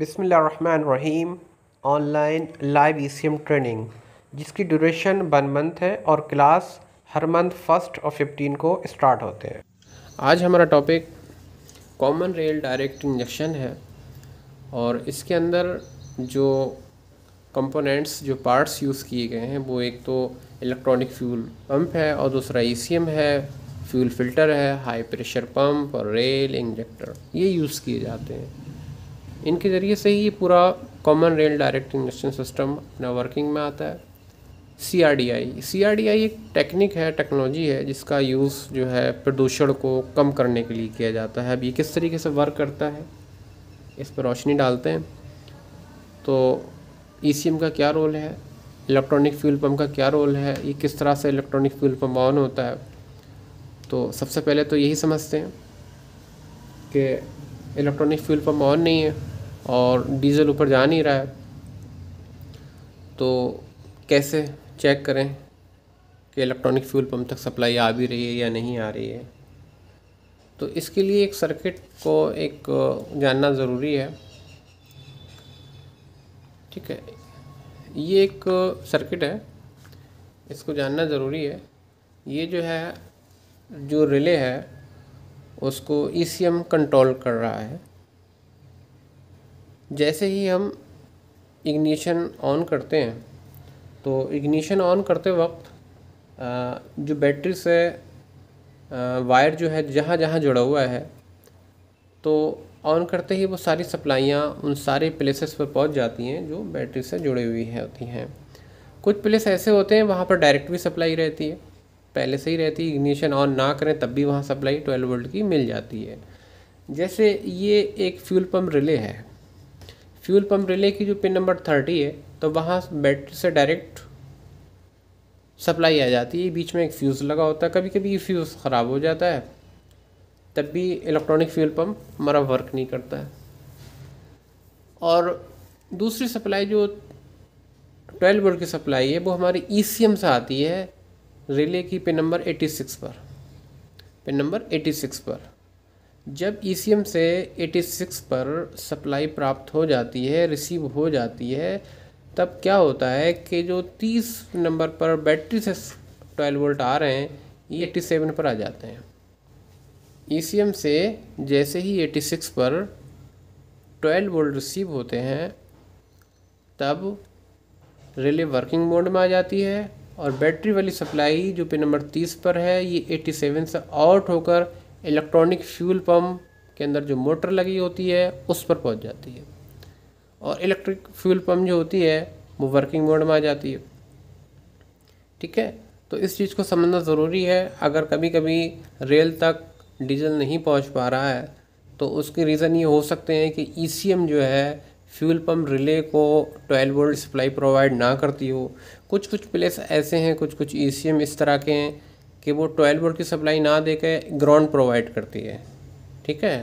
रहीम online live uh training जिसकी duration one month है और क्लास हर मंथ फर्स्ट और फिफ्टीन को स्टार्ट होते हैं आज हमारा topic common rail direct injection है और इसके अंदर जो कंपोनेंट्स जो पार्ट्स यूज़ किए गए हैं वो एक तो इलेक्ट्रॉनिक फ्यूल पंप है और दूसरा ई है फ्यूल फिल्टर है हाई प्रेशर पम्प और रेल इंजेक्टर ये यूज़ किए जाते हैं इनके ज़रिए से ही पूरा common rail direct injection system अपना वर्किंग में आता है C R D I C R D I एक टेक्निक है टेक्नोलॉजी है जिसका यूज़ जो है प्रदूषण को कम करने के लिए किया जाता है अब ये किस तरीके से वर्क करता है इस पर रोशनी डालते हैं तो ई सी एम का क्या रोल है इलेक्ट्रॉनिक फ्यूल पम्प का क्या रोल है ये किस तरह से इलेक्ट्रॉनिक फ्यूल पम्प ऑन होता है तो सबसे पहले तो यही समझते हैं कि इलेक्ट्रॉनिक फ्यूल पम्प ऑन नहीं है और डीज़ल ऊपर जा नहीं रहा है तो कैसे चेक करें कि इलेक्ट्रॉनिक फ्यूल पंप तक सप्लाई आ भी रही है या नहीं आ रही है तो इसके लिए एक सर्किट को एक जानना ज़रूरी है ठीक है ये एक सर्किट है इसको जानना ज़रूरी है ये जो है जो रिले है उसको ई कंट्रोल कर रहा है जैसे ही हम इग्निशन ऑन करते हैं तो इग्निशन ऑन करते वक्त जो बैटरी से वायर जो है जहाँ जहाँ जुड़ा हुआ है तो ऑन करते ही वो सारी सप्लाइयाँ उन सारे प्लेसेस पर पहुँच जाती हैं जो बैटरी से जुड़ी हुई है होती हैं कुछ प्लेस ऐसे होते हैं वहाँ पर डायरेक्ट भी सप्लाई रहती है पहले से ही रहती है इग्निशन ऑन ना करें तब भी वहाँ सप्लाई ट्वेल्व वोल्ट की मिल जाती है जैसे ये एक फ्यूल पम्प रिले है फ्यूल पंप रिले की जो पिन नंबर थर्टी है तो वहाँ बैटरी से डायरेक्ट सप्लाई आ जाती है बीच में एक फ्यूज़ लगा होता है कभी कभी ये फ्यूज़ ख़राब हो जाता है तब भी इलेक्ट्रॉनिक फ्यूल पंप हमारा वर्क नहीं करता है और दूसरी सप्लाई जो ट्वेल्व वोल्ट की सप्लाई है वो हमारी ई से आती है रिले की पिन नंबर एटी सिक्स पर पिन नंबर एटी सिक्स पर जब ई से 86 पर सप्लाई प्राप्त हो जाती है रिसीव हो जाती है तब क्या होता है कि जो 30 नंबर पर बैटरी से 12 वोल्ट आ रहे हैं ये 87 पर आ जाते हैं ई से जैसे ही 86 पर 12 वोल्ट रिसीव होते हैं तब रिले वर्किंग मोड में आ जाती है और बैटरी वाली सप्लाई जो पिन नंबर 30 पर है ये 87 से आउट होकर इलेक्ट्रॉनिक फ्यूल पम्प के अंदर जो मोटर लगी होती है उस पर पहुंच जाती है और इलेक्ट्रिक फ्यूल पम्प जो होती है वो वर्किंग मोड में आ जाती है ठीक है तो इस चीज़ को समझना ज़रूरी है अगर कभी कभी रेल तक डीजल नहीं पहुंच पा रहा है तो उसके रीज़न ये हो सकते हैं कि ई जो है फ्यूल पम्प रिले को 12 वोल्ट सप्लाई प्रोवाइड ना करती हो कुछ कुछ प्लेस ऐसे हैं कुछ कुछ ई इस तरह के हैं कि वो ट्वेल्व वोल्ट की सप्लाई ना दे के ग्राउंड प्रोवाइड करती है ठीक है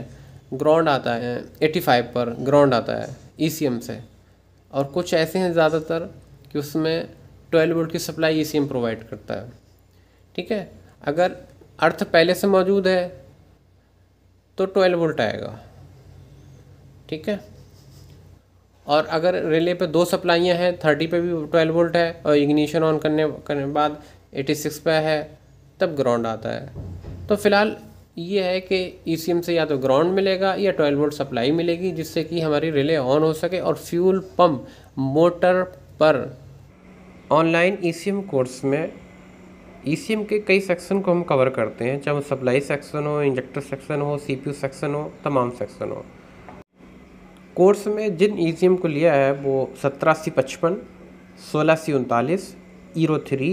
ग्राउंड आता है एटी फाइव पर ग्राउंड आता है ई e से और कुछ ऐसे हैं ज़्यादातर कि उसमें ट्वेल्व वोल्ट की सप्लाई ई e प्रोवाइड करता है ठीक है अगर अर्थ पहले से मौजूद है तो ट्वेल्व वोल्ट आएगा ठीक है और अगर रिले पे दो सप्लाइयाँ हैं थर्टी पे भी ट्वेल्व वोल्ट है और इग्निशन ऑन करने करने बाद एटी सिक्स पे है तब ग्राउंड आता है तो फिलहाल ये है कि ई e से या तो ग्राउंड मिलेगा या ट्वेल्व वोल्ट सप्लाई मिलेगी जिससे कि हमारी रिले ऑन हो सके और फ्यूल पंप मोटर पर ऑनलाइन ई कोर्स में ई e के कई सेक्शन को हम कवर करते हैं चाहे वो सप्लाई सेक्शन हो इंजेक्टर सेक्शन हो सी सेक्शन हो तमाम सेक्शन हो कोर्स में जिन ई e को लिया है वो सत्रह सी पचपन सोलह सी उनतालीस ईरो three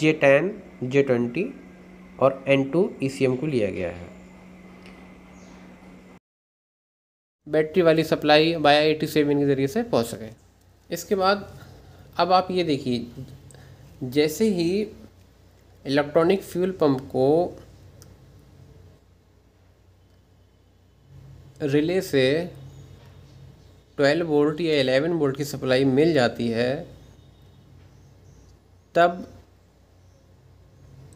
J ten J twenty और N two E C M को लिया गया है बैटरी वाली सप्लाई बाया एटी सेवन के ज़रिए से पहुंच सके इसके बाद अब आप ये देखिए जैसे ही इलेक्ट्रॉनिक फ्यूल पंप को रिले से 12 वोल्ट या 11 वोल्ट की सप्लाई मिल जाती है तब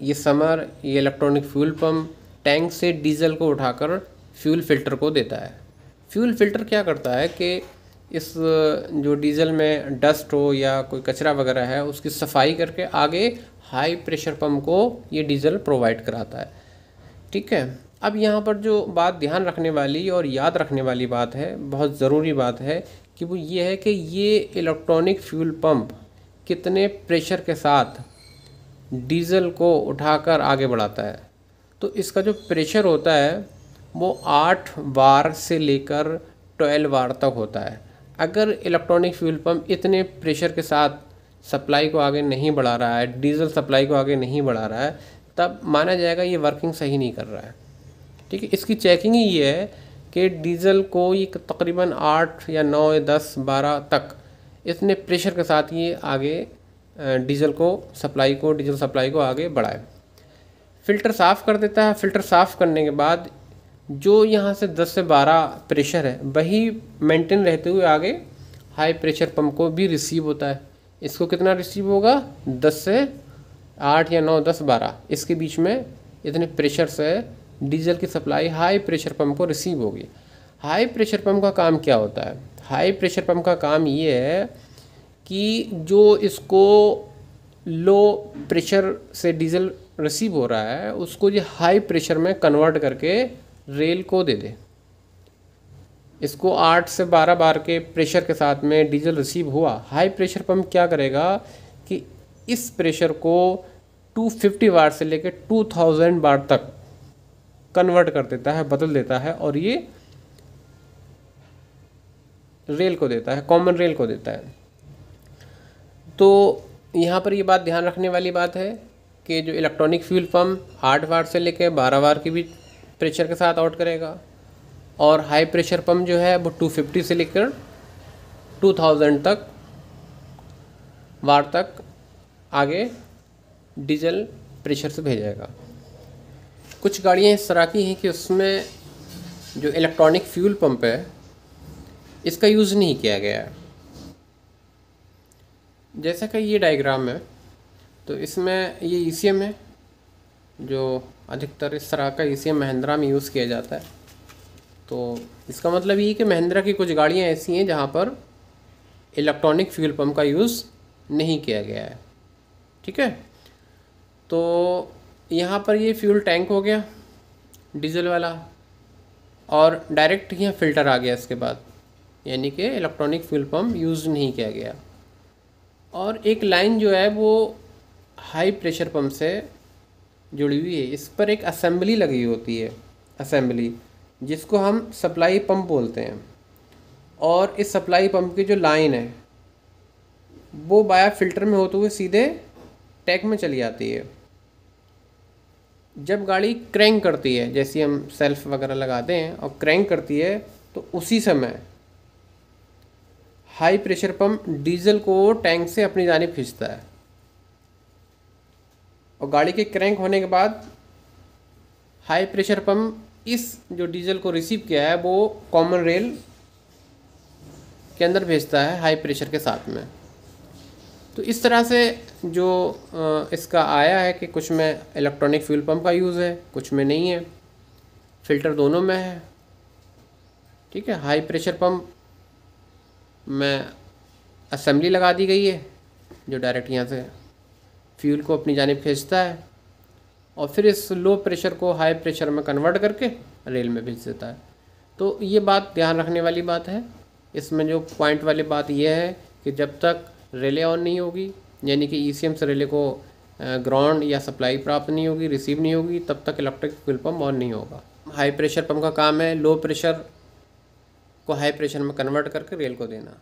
ये समर ये इलेक्ट्रॉनिक फ्यूल पम्प टैंक से डीजल को उठाकर फ्यूल फिल्टर को देता है फ्यूल फिल्टर क्या करता है कि इस जो डीजल में डस्ट हो या कोई कचरा वगैरह है उसकी सफाई करके आगे हाई प्रेशर पम्प को ये डीजल प्रोवाइड कराता है ठीक है अब यहाँ पर जो बात ध्यान रखने वाली और याद रखने वाली बात है बहुत ज़रूरी बात है कि वो ये है कि ये इलेक्ट्रॉनिक फ्यूल पम्प कितने प्रेशर के साथ डीज़ल को उठाकर आगे बढ़ाता है तो इसका जो प्रेशर होता है वो आठ बार से लेकर ट्वेल्व बार तक होता है अगर इलेक्ट्रॉनिक फ्यूल पंप इतने प्रेशर के साथ सप्लाई को आगे नहीं बढ़ा रहा है डीजल सप्लाई को आगे नहीं बढ़ा रहा है तब माना जाएगा ये वर्किंग सही नहीं कर रहा है ठीक है इसकी चेकिंग ही ये है कि डीजल को ये तकरीबन आठ या नौ या दस बारह तक इतने प्रेशर के साथ ये आगे डीजल को सप्लाई को डीजल सप्लाई को आगे बढ़ाए फ़िल्टर साफ़ कर देता है फ़िल्टर साफ़ करने के बाद जो यहाँ से 10 से 12 प्रेशर है वही मेंटेन रहते हुए आगे हाई प्रेशर पंप को भी रिसीव होता है इसको कितना रिसीव होगा 10 से 8 या 9 10 12 इसके बीच में इतने प्रेशर से डीजल की सप्लाई हाई प्रेशर पंप को रिसीव होगी हाई प्रेशर पंप का काम क्या होता है हाई प्रेशर पंप का काम ये है कि जो इसको लो प्रेशर से डीजल रिसीव हो रहा है उसको ये हाई प्रेशर में कन्वर्ट करके रेल को दे दे इसको आठ से बारह बार के प्रेशर के साथ में डीजल रिसीव हुआ हाई प्रेशर पंप क्या करेगा कि इस प्रेशर को 250 बार से लेकर 2000 बार तक कन्वर्ट कर देता है बदल देता है और ये रेल को देता है कॉमन रेल को देता है तो यहाँ पर ये बात ध्यान रखने वाली बात है कि जो इलेक्ट्रॉनिक फ्यूल पम्प आठ बार से लेकर बारह बार के बीच प्रेशर के साथ आउट करेगा और हाई प्रेशर पम्प जो है वो टू फिफ्टी से लेकर टू थाउजेंड तक वार तक आगे डीजल प्रेशर से भेजेगा कुछ गाड़ियाँ इस तरह की हैं कि उसमें जो इलेक्ट्रॉनिक फ्यूल पंप है इसका यूज़ नहीं किया गया है जैसा कि ये डायग्राम है तो इसमें ये ई सी एम है जो अधिकतर इस तरह का ई सी एम महिंद्रा में यूज़ किया जाता है तो इसका मतलब ये कि महिंद्रा की कुछ गाड़ियाँ ऐसी हैं जहाँ पर इलेक्ट्रॉनिक फ्यूल पम्प का यूज़ नहीं किया गया है ठीक है तो यहाँ पर ये फ्यूल टैंक हो गया डीजल वाला और डायरेक्ट यहाँ फ़िल्टर आ गया इसके बाद यानी कि इलेक्ट्रॉनिक फ्यूल पम्प यूज़ नहीं किया गया और एक लाइन जो है वो हाई प्रेशर पंप से जुड़ी हुई है इस पर एक असेंबली लगी होती है असेंबली जिसको हम सप्लाई पंप बोलते हैं और इस सप्लाई पंप की जो लाइन है वो बाया फिल्टर में होते हुए सीधे टैक में चली जाती है जब गाड़ी क्रैंक करती है जैसे हम सेल्फ वगैरह लगाते हैं और क्रैंक करती है तो उसी समय हाई प्रेशर पंप डीजल को टैंक से अपनी जानब खींचता है और गाड़ी के क्रैंक होने के बाद हाई प्रेशर पंप इस जो डीजल को रिसीव किया है वो कॉमन रेल के अंदर भेजता है हाई प्रेशर के साथ में तो इस तरह से जो इसका आया है कि कुछ में इलेक्ट्रॉनिक फ्यूल पंप का यूज़ है कुछ में नहीं है फ़िल्टर दोनों में है ठीक है हाई प्रेशर पंप में असम्बली लगा दी गई है जो डायरेक्ट यहाँ से फ्यूल को अपनी जानब भेजता है और फिर इस लो प्रेशर को हाई प्रेशर में कन्वर्ट करके रेल में भेज देता है तो ये बात ध्यान रखने वाली बात है इसमें जो पॉइंट वाली बात यह है कि जब तक रेले ऑन नहीं होगी यानी कि ई e से रेले को ग्राउंड या सप्लाई प्राप्त नहीं होगी रिसीव नहीं होगी तब तक इलेक्ट्रिक फ्यूल पम्प ऑन नहीं होगा हाई प्रेशर पम्प का काम है लो प्रेशर को हाई प्रेशर में कन्वर्ट करके रेल को देना